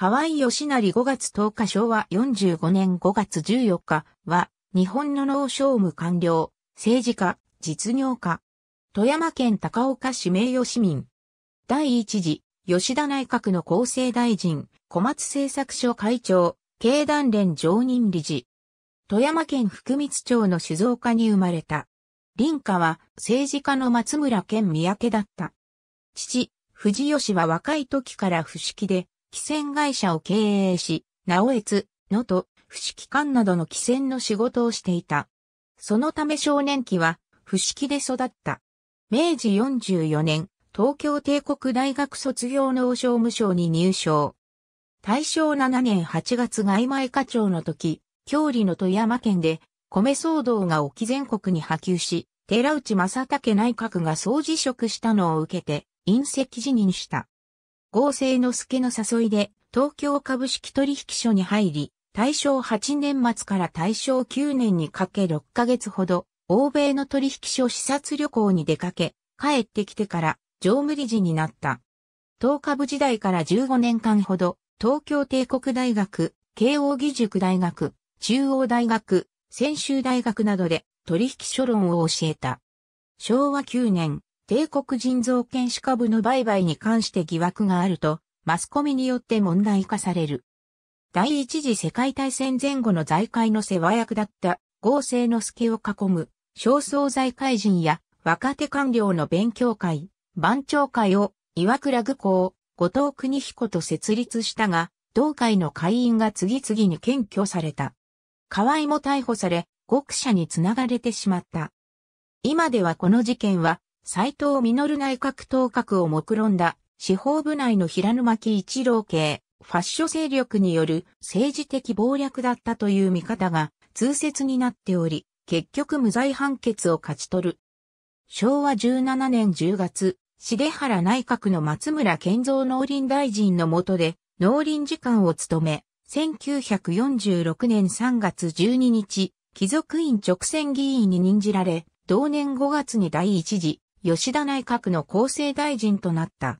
河合義成5月10日昭和45年5月14日は、日本の農商務官僚、政治家、実業家。富山県高岡市名誉市民。第一次、吉田内閣の厚生大臣、小松製作所会長、経団連常任理事。富山県福光町の酒造家に生まれた。林家は政治家の松村県三宅だった。父、藤吉は若い時から不識で、汽船会社を経営し、直越、能登、不思議館などの汽船の仕事をしていた。そのため少年期は、不思で育った。明治44年、東京帝国大学卒業の商務省に入省。大正7年8月外前課長の時、郷里の富山県で、米騒動が沖全国に波及し、寺内正武内閣が総辞職したのを受けて、隕石辞任した。合成の助の誘いで東京株式取引所に入り、大正8年末から大正9年にかけ6ヶ月ほど、欧米の取引所視察旅行に出かけ、帰ってきてから常務理事になった。東株時代から15年間ほど、東京帝国大学、慶応義塾大学、中央大学、専修大学などで取引所論を教えた。昭和9年、帝国人造権主株の売買に関して疑惑があると、マスコミによって問題化される。第一次世界大戦前後の財界の世話役だった合成の助を囲む焦燥財界人や若手官僚の勉強会、番長会を岩倉愚行、後藤邦彦と設立したが、同会の会員が次々に検挙された。河合も逮捕され、極者につながれてしまった。今ではこの事件は斎藤実内閣当閣を目論んだ、司法部内の平沼木一郎系、ファッショ勢力による政治的暴略だったという見方が通説になっており、結局無罪判決を勝ち取る。昭和17年10月、重原内閣の松村健三農林大臣の下で農林次官を務め、1946年3月12日、貴族院直選議員に任じられ、同年5月に第一次吉田内閣の厚生大臣となった。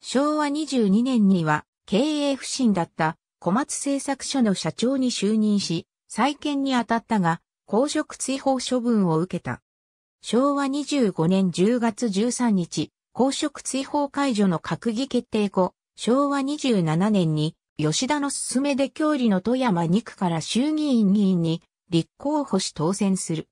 昭和22年には経営不振だった小松製作所の社長に就任し、再建に当たったが、公職追放処分を受けた。昭和25年10月13日、公職追放解除の閣議決定後、昭和27年に吉田の勧めで郷里の富山2区から衆議院議員に立候補し当選する。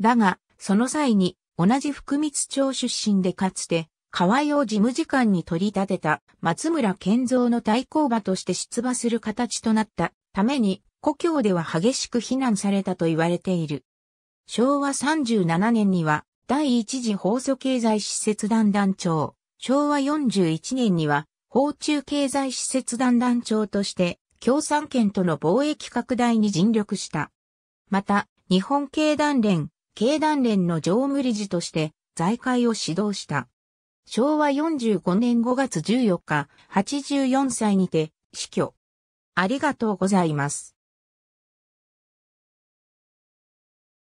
だが、その際に同じ福光町出身でかつて、河合を事務次官に取り立てた松村健三の対抗馬として出馬する形となったために、故郷では激しく非難されたと言われている。昭和37年には、第一次法祖経済施設団団長、昭和41年には、法中経済施設団団長として、共産圏との貿易拡大に尽力した。また、日本経団連、経団連の常務理事として財界を指導した。昭和45年5月14日、84歳にて死去。ありがとうございます。